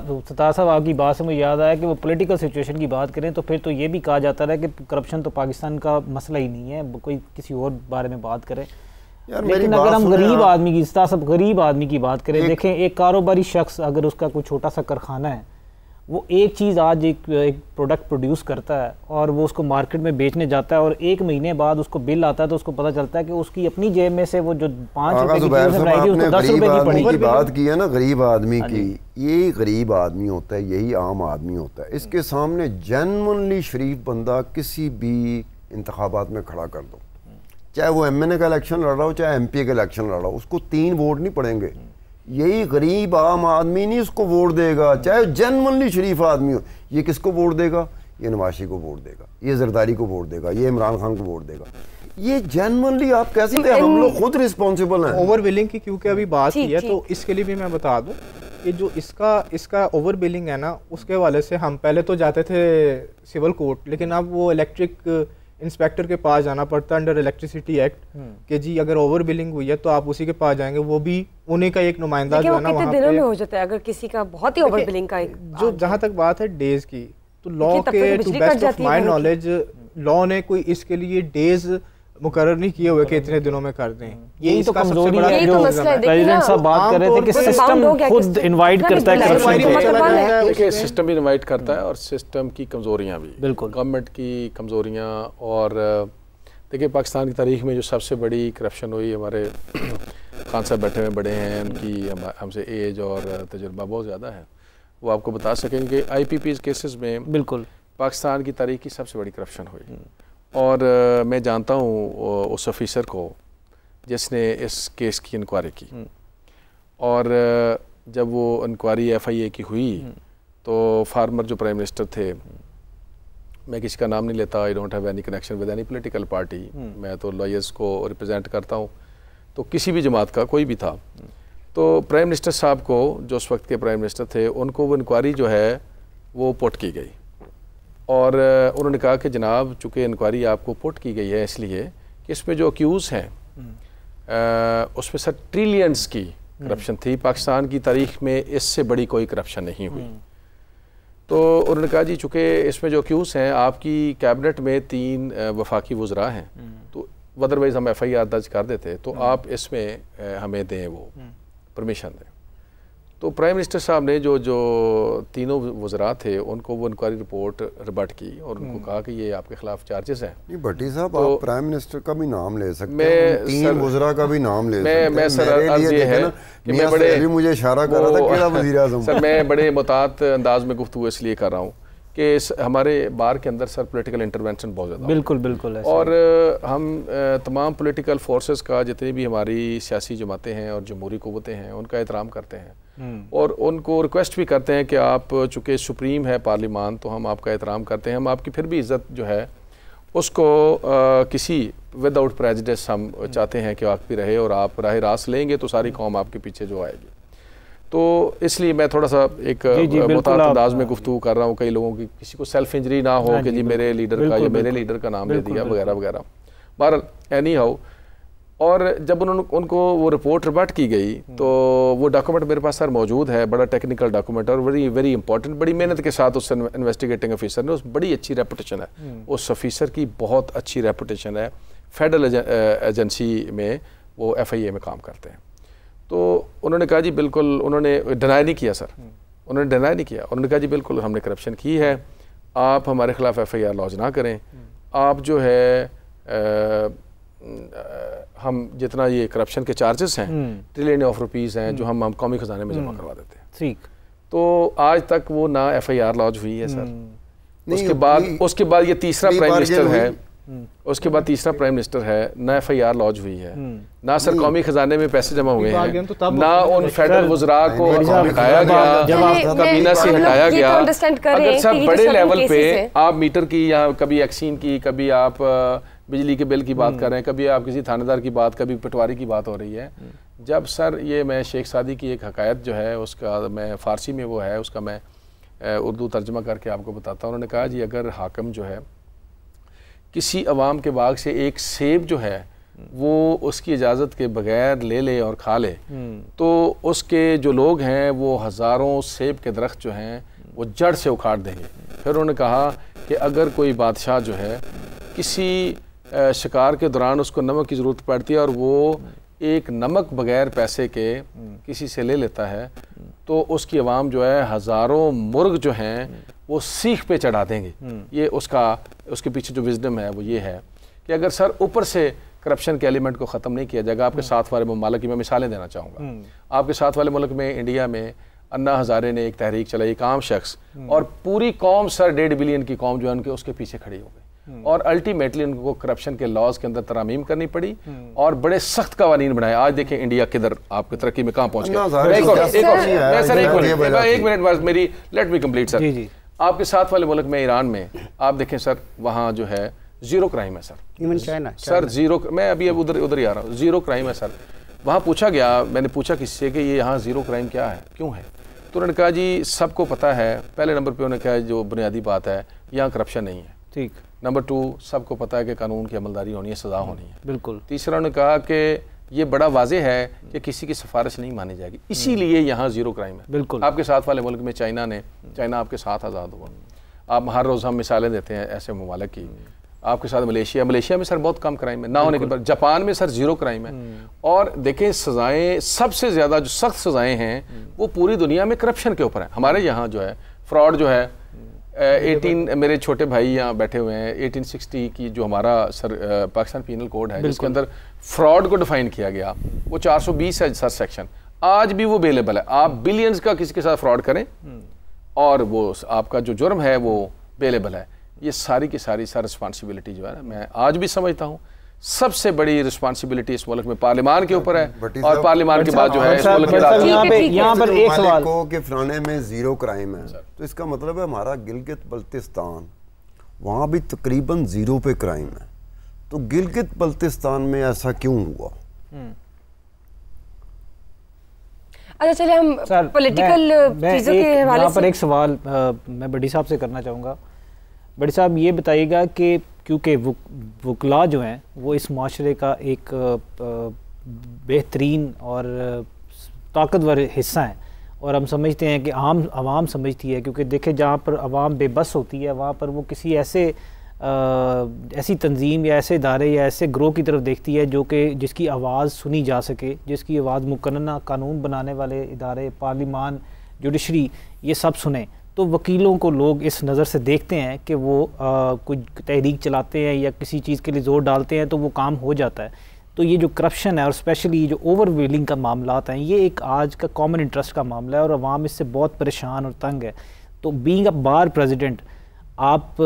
तो सतार साहब आपकी बात से मुझे याद आया कि वो पॉलिटिकल सिचुएशन की बात करें तो फिर तो ये भी कहा जाता रहा कि करप्शन तो पाकिस्तान का मसला ही नहीं है कोई किसी और बारे में बात करें यार लेकिन अगर हम गरीब आदमी की सब गरीब आदमी की बात करें देखें एक कारोबारी शख्स अगर उसका कोई छोटा सा कारखाना है वो एक चीज़ आज एक, एक प्रोडक्ट प्रोड्यूस करता है और वो उसको मार्केट में बेचने जाता है और एक महीने बाद उसको बिल आता है तो उसको पता चलता है कि उसकी अपनी जेब में से वो जो पाँच रुपए की बात की है ना गरीब आदमी हाँ की यही गरीब आदमी होता है यही आम आदमी होता है इसके सामने जेनवनली शरीफ बंदा किसी भी इंतबात में खड़ा कर दो चाहे वो एम ए का इलेक्शन लड़ रहा हो चाहे एम पी ए का इलेक्शन लड़ रहा हो उसको तीन वोट नहीं पड़ेंगे यही गरीब आम आदमी नहीं इसको वोट देगा चाहे जनमनली शरीफ आदमी हो ये किसको वोट देगा ये नवाशी को वोट देगा ये जरदारी को वोट देगा ये इमरान खान को वोट देगा ये जनरली आप कैसे तो हैं हम लोग खुद रिस्पॉन्सिबल हैं ओवर बिलिंग की क्योंकि अभी बात ही है तो इसके लिए भी मैं बता दूं कि जो इसका इसका ओवर बिलिंग है ना उसके वाले से हम पहले तो जाते थे सिविल कोर्ट लेकिन अब वो इलेक्ट्रिक इंस्पेक्टर uh, के पास जाना पड़ता है अंडर इलेक्ट्रिसिटी एक्ट कि जी अगर ओवर बिलिंग हुई है तो आप उसी के पास जाएंगे वो भी उन्हीं का एक नुमाइंदा जो है ना वहाँ दिनों में हो जाता है अगर किसी का बहुत ही ओवर बिलिंग का एक जो जहाँ तक बात है डेज की तो लॉ के to best of my knowledge law ने कोई इसके लिए डेज मुकर नहीं किए हुए कि इतने दिनों में कर दें यही तो सबसे बड़ा तो प्रेसिडेंट साहब बात कर रहे थे कि सिस्टम खुद इनवाइट करता है करप्शन मतलब देखिए सिस्टम भी इनवाइट करता है और सिस्टम की कमजोरियां भी बिल्कुल गवर्नमेंट की कमजोरियां और देखिए पाकिस्तान की तारीख में जो सबसे बड़ी करप्शन हुई हमारे खान साहब बैठे हुए बड़े हैं उनकी हमसे एज और तजुर्बा बहुत ज़्यादा है वो आपको बता सकेंगे कि आई पी पी केसेस में बिल्कुल पाकिस्तान की तारीख की सबसे बड़ी करप्शन हुई हम्म। और आ, मैं जानता हूँ उस ऑफिसर को जिसने इस केस की इंक्वायरी की हम्म। और जब वो इंक्वायरी एफ आई ए की हुई हम्म। तो फार्मर जो प्राइम मिनिस्टर थे मैं किसी का नाम नहीं लेता I don't have any connection with any political party मैं तो लॉयर्स को रिप्रेजेंट करता हूँ तो किसी भी जमात का कोई भी था तो प्राइम मिनिस्टर साहब को जो उस वक्त के प्राइम मिनिस्टर थे उनको वो इंक्वायरी जो है वो पुट की गई और उन्होंने कहा कि जनाब चूँकि इंक्वायरी आपको पुट की गई है इसलिए कि इसमें जो अक्यूज़ हैं उसमें सर ट्रिलियंस की करप्शन थी पाकिस्तान की तारीख में इससे बड़ी कोई करप्शन नहीं हुई तो उन्होंने कहा जी चूँकि इसमें जो अक्यूज़ हैं आपकी कैबिनेट में तीन वफाकी वज़रा हैं तो अदरवाइज़ हम एफ आई आर दर्ज कर देते तो हम्म। आप इसमें हमें दें वो परमिशन हम्म। दें तो प्राइम मिनिस्टर साहब ने जो जो तीनों वजरा थे उनको वो इंक्वायरी रिपोर्ट रिबट की और उनको हम्म। कहा कि ये आपके खिलाफ चार्जेस हैं भट्टी साहब तो आप प्राइम मिनिस्टर का भी नाम ले सकते मैं तीन सर, का भी नाम ले मैं, सकते मैं सर अर्ज ये है कि मैं बड़े मुझे इशारा कर रहा था मैं बड़े मुतात अंदाज में गुफ्तु इसलिए कर रहा हूँ कि हमारे बार के अंदर सर पॉलिटिकल इंटरवेंशन बहुत ज़्यादा बिल्कुल बिल्कुल है और हम तमाम पॉलिटिकल फोर्सेस का जितनी भी हमारी सियासी जमातें हैं और जमहूरी कुतें हैं उनका एहतराम करते हैं हम्म। और उनको रिक्वेस्ट भी करते हैं कि आप चूँकि सुप्रीम है पार्लिमान तो हम आपका एहतराम करते हैं हम आपकी फिर भी इज़्ज़त जो है उसको आ, किसी विदाउट प्रेजिडेंस हम चाहते हैं कि आप भी रहे और आप राह रास लेंगे तो सारी कौम आपके पीछे जो आएगी तो इसलिए मैं थोड़ा सा एक अंदाज में गुफ्तु कर रहा हूँ कई लोगों की किसी को सेल्फ इंजरी ना हो हाँ कि जी मेरे लीडर का या मेरे लीडर का नाम दे दिया वगैरह वगैरह बहर एनी हाउ और जब उन्होंने उनको वो रिपोर्ट रिबट की गई हम्म। तो वो डॉक्यूमेंट मेरे पास सर मौजूद है बड़ा टेक्निकल डॉक्यूमेंट और वेरी वेरी इंपॉर्टेंट बड़ी मेहनत के साथ उस इन्वेस्टिगेटिंग ऑफिसर ने उस बड़ी अच्छी रेपुटेशन है हम्म। उस ऑफिसर की बहुत अच्छी रेपुटेशन है फेडरल एजेंसी में वो एफ आई ए में काम करते हैं तो उन्होंने कहा जी बिल्कुल उन्होंने डिनाई नहीं किया सर हम्म। उन्होंने डिनाई नहीं किया उन्होंने कहा जी बिल्कुल हमने करप्शन की है आप हमारे ख़िलाफ़ एफ आई आर लॉन्च ना करें हम्म। आप जो है आ, हम जितना ये करप्शन के चार्जेस हैं ट्रिलियन ऑफ रुपीज़ हैं जो हम्म। हम हम कौमी ख़जाने में जमा करवा देते हैं ठीक तो आज तक वो ना एफ आई आर लॉन्च हुई है सर उसके बाद उसके बाद ये तीसरा प्राइम मिनिस्टर है हम्म। उसके बाद तीसरा प्राइम हम्म। मिनिस्टर है ना एफ आई आर लॉन्च हुई है हम्म। ना सर कौमी खजाने में पैसे जमा हुए हैं तो ना उन फेडरल वजरा को हटाया तो गया कबीना से हटाया गया अगर सब तो बड़े लेवल पे आप मीटर की या कभी एक्सीन की कभी आप बिजली के बिल की बात कर रहे हैं कभी आप किसी थानेदार की बात कभी पटवारी की बात हो रही है जब सर ये मैं शेख सादी की एक हकायत जो है उसका मैं फ़ारसी में वो है उसका मैं उर्दू तर्जमा करके आपको बताता हूँ उन्होंने कहा जी अगर हाकम जो है किसी आवाम के बाग से एक सेब जो है वो उसकी इजाज़त के बगैर ले ले और खा ले हम्म। तो उसके जो लोग हैं वो हज़ारों सेब के दरख्त जो हैं वो जड़ से उखाड़ देंगे फिर उन्होंने कहा कि अगर कोई बादशाह जो है किसी शिकार के दौरान उसको नमक की ज़रूरत पड़ती है और वो एक नमक बगैर पैसे के किसी से ले लेता है तो उसकी आवाम जो है हज़ारों मुर्ग जो हैं वो सीख पे चढ़ा देंगे ये उसका उसके पीछे जो विजडम है वो ये है कि अगर सर ऊपर से करप्शन के एलिमेंट को ख़त्म नहीं किया जाएगा आपके साथ वाले ममालक की मैं मिसालें देना चाहूँगा आपके साथ वाले मुल्क में इंडिया में अन्ना हज़ारे ने एक तहरीक चलाई एक आम शख्स और पूरी कौम सर डेढ़ बिलियन की कौम जो है उनके उसके पीछे खड़ी हो गई हम्म। और अल्टीमेटली उनको करप्शन के लॉज के अंदर तरामीम करनी पड़ी हम्म। और बड़े सख्त कवानी बनाए आज देखें इंडिया किधर आपकी तरक्की में कहाँ पहुंच गया आपके साथ वाले मुल्क में ईरान में आप देखें सर वहाँ जो है जीरो क्राइम है sir even China sir zero मैं अभी अब उधर उधर ही आ रहा हूँ जीरो क्राइम है सर वहाँ पूछा गया मैंने पूछा किससे कि ये यहाँ जीरो क्राइम क्या है क्यों है तो उन्होंने कहा जी सबको पता है पहले नंबर पे उन्होंने कहा जो बुनियादी बात है यहाँ करप्शन नहीं है ठीक नंबर टू सबको पता है कि कानून की अमलदारी होनी है सज़ा होनी है बिल्कुल तीसरा उन्होंने कहा कि ये बड़ा वाजे है कि किसी की सिफारिश नहीं मानी जाएगी इसीलिए यहाँ ज़ीरो क्राइम है बिल्कुल आपके साथ वाले मुल्क में चाइना ने चाइना आपके साथ आज़ाद हुआ आप हर रोज़ हम मिसालें देते हैं ऐसे ममालक की आपके साथ मलेशिया मलेशिया में सर बहुत कम क्राइम है ना होने के बाद जापान में सर जीरो क्राइम है हम्म। और देखें सज़ाएँ सबसे ज़्यादा जो सख्त सज़ाएँ हैं वो पूरी दुनिया में करप्शन के ऊपर है हमारे यहाँ जो है फ्रॉड जो है एटीन uh, मेरे छोटे भाई यहाँ बैठे हुए हैं एटीन सिक्सटी की जो हमारा सर पाकिस्तान पीनल कोड है जिसके अंदर फ्रॉड को डिफाइन किया गया वो 420 है सर सेक्शन आज भी वो अवेलेबल है आप बिलियंस का किसी के साथ फ्रॉड करें हम्म। और वो आपका जो जुर्म है वो अवेलेबल है ये सारी की सारी सर रिस्पॉन्सिबिलिटी जो है ना मैं आज भी समझता हूँ सबसे बड़ी रिस्पांसिबिलिटी इस मुल्क में पार्लियामान के ऊपर है और पार्लियामान के बाद जो है फलाने में जीरो क्राइम है अच्छा। तो इसका मतलब है हमारा गिलगित बल्तिस्तान वहाँ भी तकरीबन जीरो पे क्राइम है तो गिलगित बल्तिस्तान में ऐसा क्यों हुआ हम्म। अच्छा चलिए हम पॉलिटिकल चीजों के हवाले पर एक सवाल मैं बड़ी साहब से करना चाहूंगा बड़ी साहब ये बताइएगा कि क्योंकि वकला जो हैं वो इस माशरे का एक बेहतरीन और ताकतवर हिस्सा हैं और हम समझते हैं कि आम आवाम समझती है क्योंकि देखे जहाँ पर आवाम बेबस होती है वहाँ पर वो किसी ऐसे आ, ऐसी तंजीम या ऐसे इदारे या ऐसे ग्रोह की तरफ देखती है जो कि जिसकी आवाज़ सुनी जा सके जिसकी आवाज़ मुकन्ना कानून बनाने वाले इदारे पार्लिमान जुडिशरी ये सब सुने तो वकीलों को लोग इस नज़र से देखते हैं कि वो कुछ तहरीक चलाते हैं या किसी चीज़ के लिए ज़ोर डालते हैं तो वो काम हो जाता है तो ये जो करप्शन है और स्पेशली जो ओवर वेलिंग का मामला है ये एक आज का कॉमन इंटरेस्ट का मामला है और आवाम इससे बहुत परेशान और तंग है तो बींग अ बार प्रेसिडेंट आप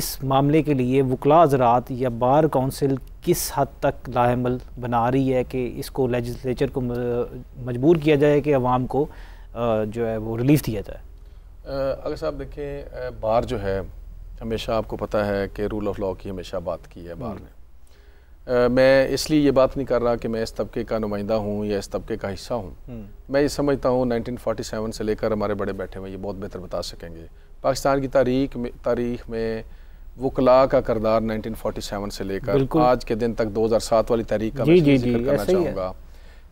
इस मामले के लिए वकला हजरात या बार काउंसिल किस हद तक लाहमल बना रही है कि इसको लेजिस्लेचर को मजबूर किया जाए कि आवाम को जो है वो रिलीफ दिया जाए अगर साहब देखें बार जो है हमेशा आपको पता है कि रूल ऑफ लॉ की हमेशा बात की है बार हम्म। ने मैं इसलिए ये बात नहीं कर रहा कि मैं इस तबके का नुमाइंदा हूँ या इस तबके का हिस्सा हूँ हम्म। मैं ये समझता हूँ 1947 से लेकर हमारे बड़े बैठे हुए ये बहुत बेहतर बता सकेंगे पाकिस्तान की तारीख में तारीख में वकला का करदार 1947 से लेकर आज के दिन तक 2007 वाली तारीख का मैं जिक्र करना चाहूँगा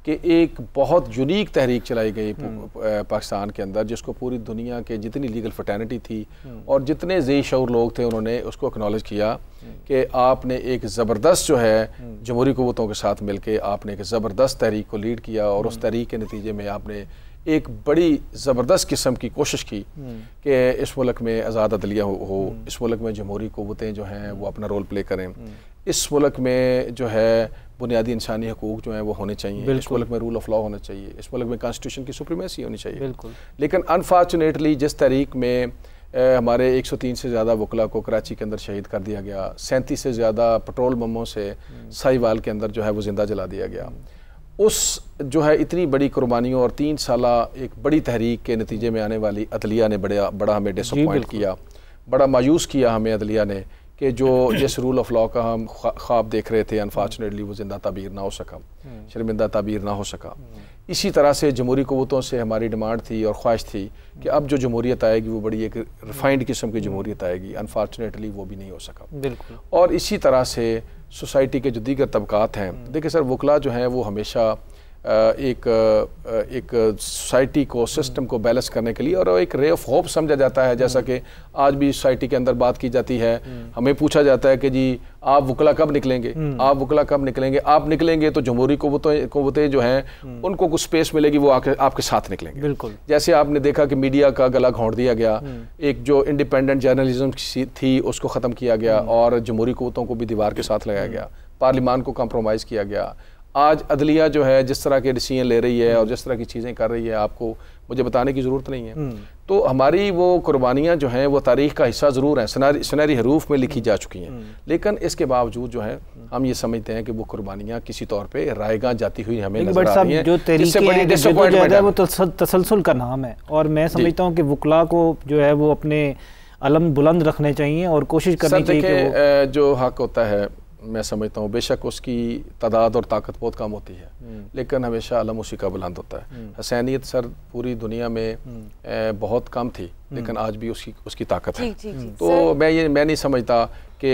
कि एक बहुत यूनिक तहरीक चलाई गई हम्म। पाकिस्तान के अंदर जिसको पूरी दुनिया के जितनी लीगल फटर्निटी थी हम्म। और जितने जी शौर लोग थे उन्होंने उसको एक्नॉलेज किया हम्म। कि आपने एक ज़बरदस्त जो है जमहूरी कवतों के साथ के आपने एक ज़बरदस्त तहरीक को लीड किया और उस तहरीक के नतीजे में आपने एक बड़ी ज़बरदस्त किस्म की कोशिश की कि इस मुल्क में आज़ाद अदलिया हो, हो इस मुल्क में जमहूरी कवतें जो हैं वो अपना रोल प्ले करें इस मुल्क में जो है बुनियादी इंसानी हकूक जो हैं वो होने चाहिए इस मुल्क में रूल ऑफ लॉ होना चाहिए इस मुल्क में कॉन्स्टिट्यूशन की सुप्रीमेसी होनी चाहिए बिल्कुल लेकिन अनफॉर्चुनेटली जिस तरीक में ए, हमारे 103 से ज़्यादा वकला को कराची के अंदर शहीद कर दिया गया सैंतीस से ज़्यादा पेट्रोल बमों से हम्म। साहिवाल के अंदर जो है वो ज़िंदा जला दिया गया हम्म। उस जो है इतनी बड़ी कुर्बानियों और तीन साल एक बड़ी तहरीक के नतीजे में आने वाली अदलिया ने बड़ा बड़ा हमें डिसअपॉइंट किया बड़ा मायूस किया हमें अदलिया ने कि जो जिस रूल ऑफ लॉ का हम ख्वाब देख रहे थे अनफॉर्चुनेटली वो ज़िंदा तबीर ना हो सका हम्म। शर्मिंदा तबीर ना हो सका हम्म। इसी तरह से जमहूरी कवतों से हमारी डिमांड थी और ख्वाहिश थी कि अब जो जमहूरीत आएगी वो बड़ी एक रिफाइंड किस्म की जमहूरीत आएगी अनफॉर्चुनेटली वो भी नहीं हो सका और इसी तरह से सोसाइटी के जो दीगर तबकात हैं हम्म। देखिए सर वकला जो हैं वो हमेशा एक एक सोसाइटी को सिस्टम को बैलेंस करने के लिए और एक रे ऑफ होप समझा जाता है जैसा हम्म। कि आज भी सोसाइटी के अंदर बात की जाती है हम्म। हमें पूछा जाता है कि जी आप वकला कब निकलेंगे हम्म। आप वकला कब निकलेंगे आप निकलेंगे तो जमहूरी कुतें जो हैं उनको कुछ स्पेस मिलेगी वो आके आपके साथ निकलेंगे बिल्कुल जैसे आपने देखा कि मीडिया का गला घोंट दिया गया एक जो इंडिपेंडेंट जर्नलिज्म थी उसको ख़त्म किया गया और जमहूरी कुतों को भी दीवार के साथ लगाया गया पार्लिमान को कम्प्रोमाइज़ किया गया आज अदलिया जो है जिस तरह के डिसीजन ले रही है और जिस तरह की चीज़ें कर रही है आपको मुझे बताने की ज़रूरत नहीं है हम्म। तो हमारी वो कुर्बानियाँ जो हैं वो तारीख का हिस्सा ज़रूर हैं सुनहरी सुनहरी हरूफ में लिखी जा चुकी हैं हम्म। लेकिन इसके बावजूद जो है हम ये समझते हैं कि वो कुर्बानियाँ किसी तौर पर रायगा जाती हुई हमें नजर आ रही जो है वो तसलसल का नाम है और मैं समझता हूँ कि वकला को जो है वो अपने अलम बुलंद रखने चाहिए और कोशिश करनी चाहिए जो हक होता है मैं समझता हूँ बेशक उसकी तादाद और ताकत बहुत कम होती है हम्म। लेकिन हमेशा अलम उसी का बुलंद होता है हम्म। हसैनीत सर पूरी दुनिया में हम्म। बहुत कम थी हम्म। लेकिन आज भी उसकी उसकी ताकत है तो मैं ये मैं नहीं समझता कि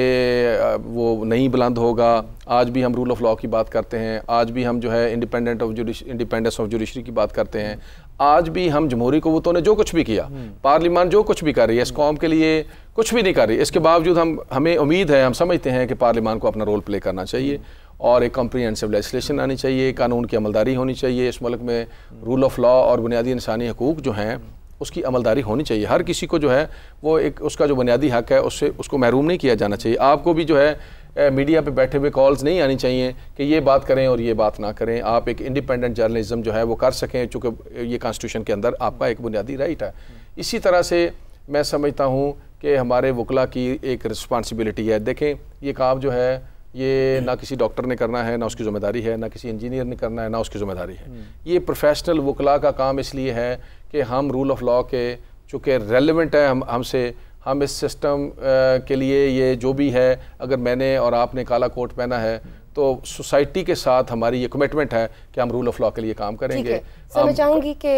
वो नहीं बुलंद होगा आज भी हम रूल ऑफ लॉ की बात करते हैं आज भी हम जो है इंडिपेंडेंट ऑफ जुडिश इंडिपेंडेंस ऑफ जुडिशरी की बात करते हैं आज भी हम जमहूरी कबूतों ने जो कुछ भी किया हम्म। पार्लियामान जो कुछ भी कर रही है इस कौम के लिए कुछ भी नहीं कर रही इसके बावजूद हम हमें उम्मीद है हम समझते हैं कि पार्लियामान को अपना रोल प्ले करना चाहिए हम्म। और एक कॉम्प्रीहेंसिव लेजिस्लेशन आनी चाहिए कानून की अमलदारी होनी चाहिए इस मुल्क में रूल ऑफ लॉ और बुनियादी इंसानी हकूक़ जो हैं उसकी अमलदारी होनी चाहिए हर किसी को जो है वो एक उसका जो बुनियादी हक है उससे उसको महरूम नहीं किया जाना चाहिए आपको भी जो है मीडिया पे बैठे हुए कॉल्स नहीं आनी चाहिए कि ये बात करें और ये बात ना करें आप एक इंडिपेंडेंट जर्नलिज्म जो है वो कर सकें चूँकि ये कॉन्स्टिट्यूशन के अंदर आपका एक बुनियादी राइट है इसी तरह से मैं समझता हूँ कि हमारे वकला की एक रिस्पॉन्सिबिलिटी है देखें ये काम जो है ये ना किसी डॉक्टर ने करना है ना उसकी ज़िम्मेदारी है ना किसी इंजीनियर ने करना है ना उसकी ज़िम्मेदारी है हम्म। ये प्रोफेशनल वकला का काम इसलिए है कि हम रूल ऑफ लॉ के चूँकि रेलिवेंट है हम हमसे हम इस सिस्टम के लिए ये जो भी है अगर मैंने और आपने काला कोट पहना है तो सोसाइटी के साथ हमारी ये कमिटमेंट है कि हम रूल ऑफ लॉ के लिए काम करेंगे मैं चाहूँगी कि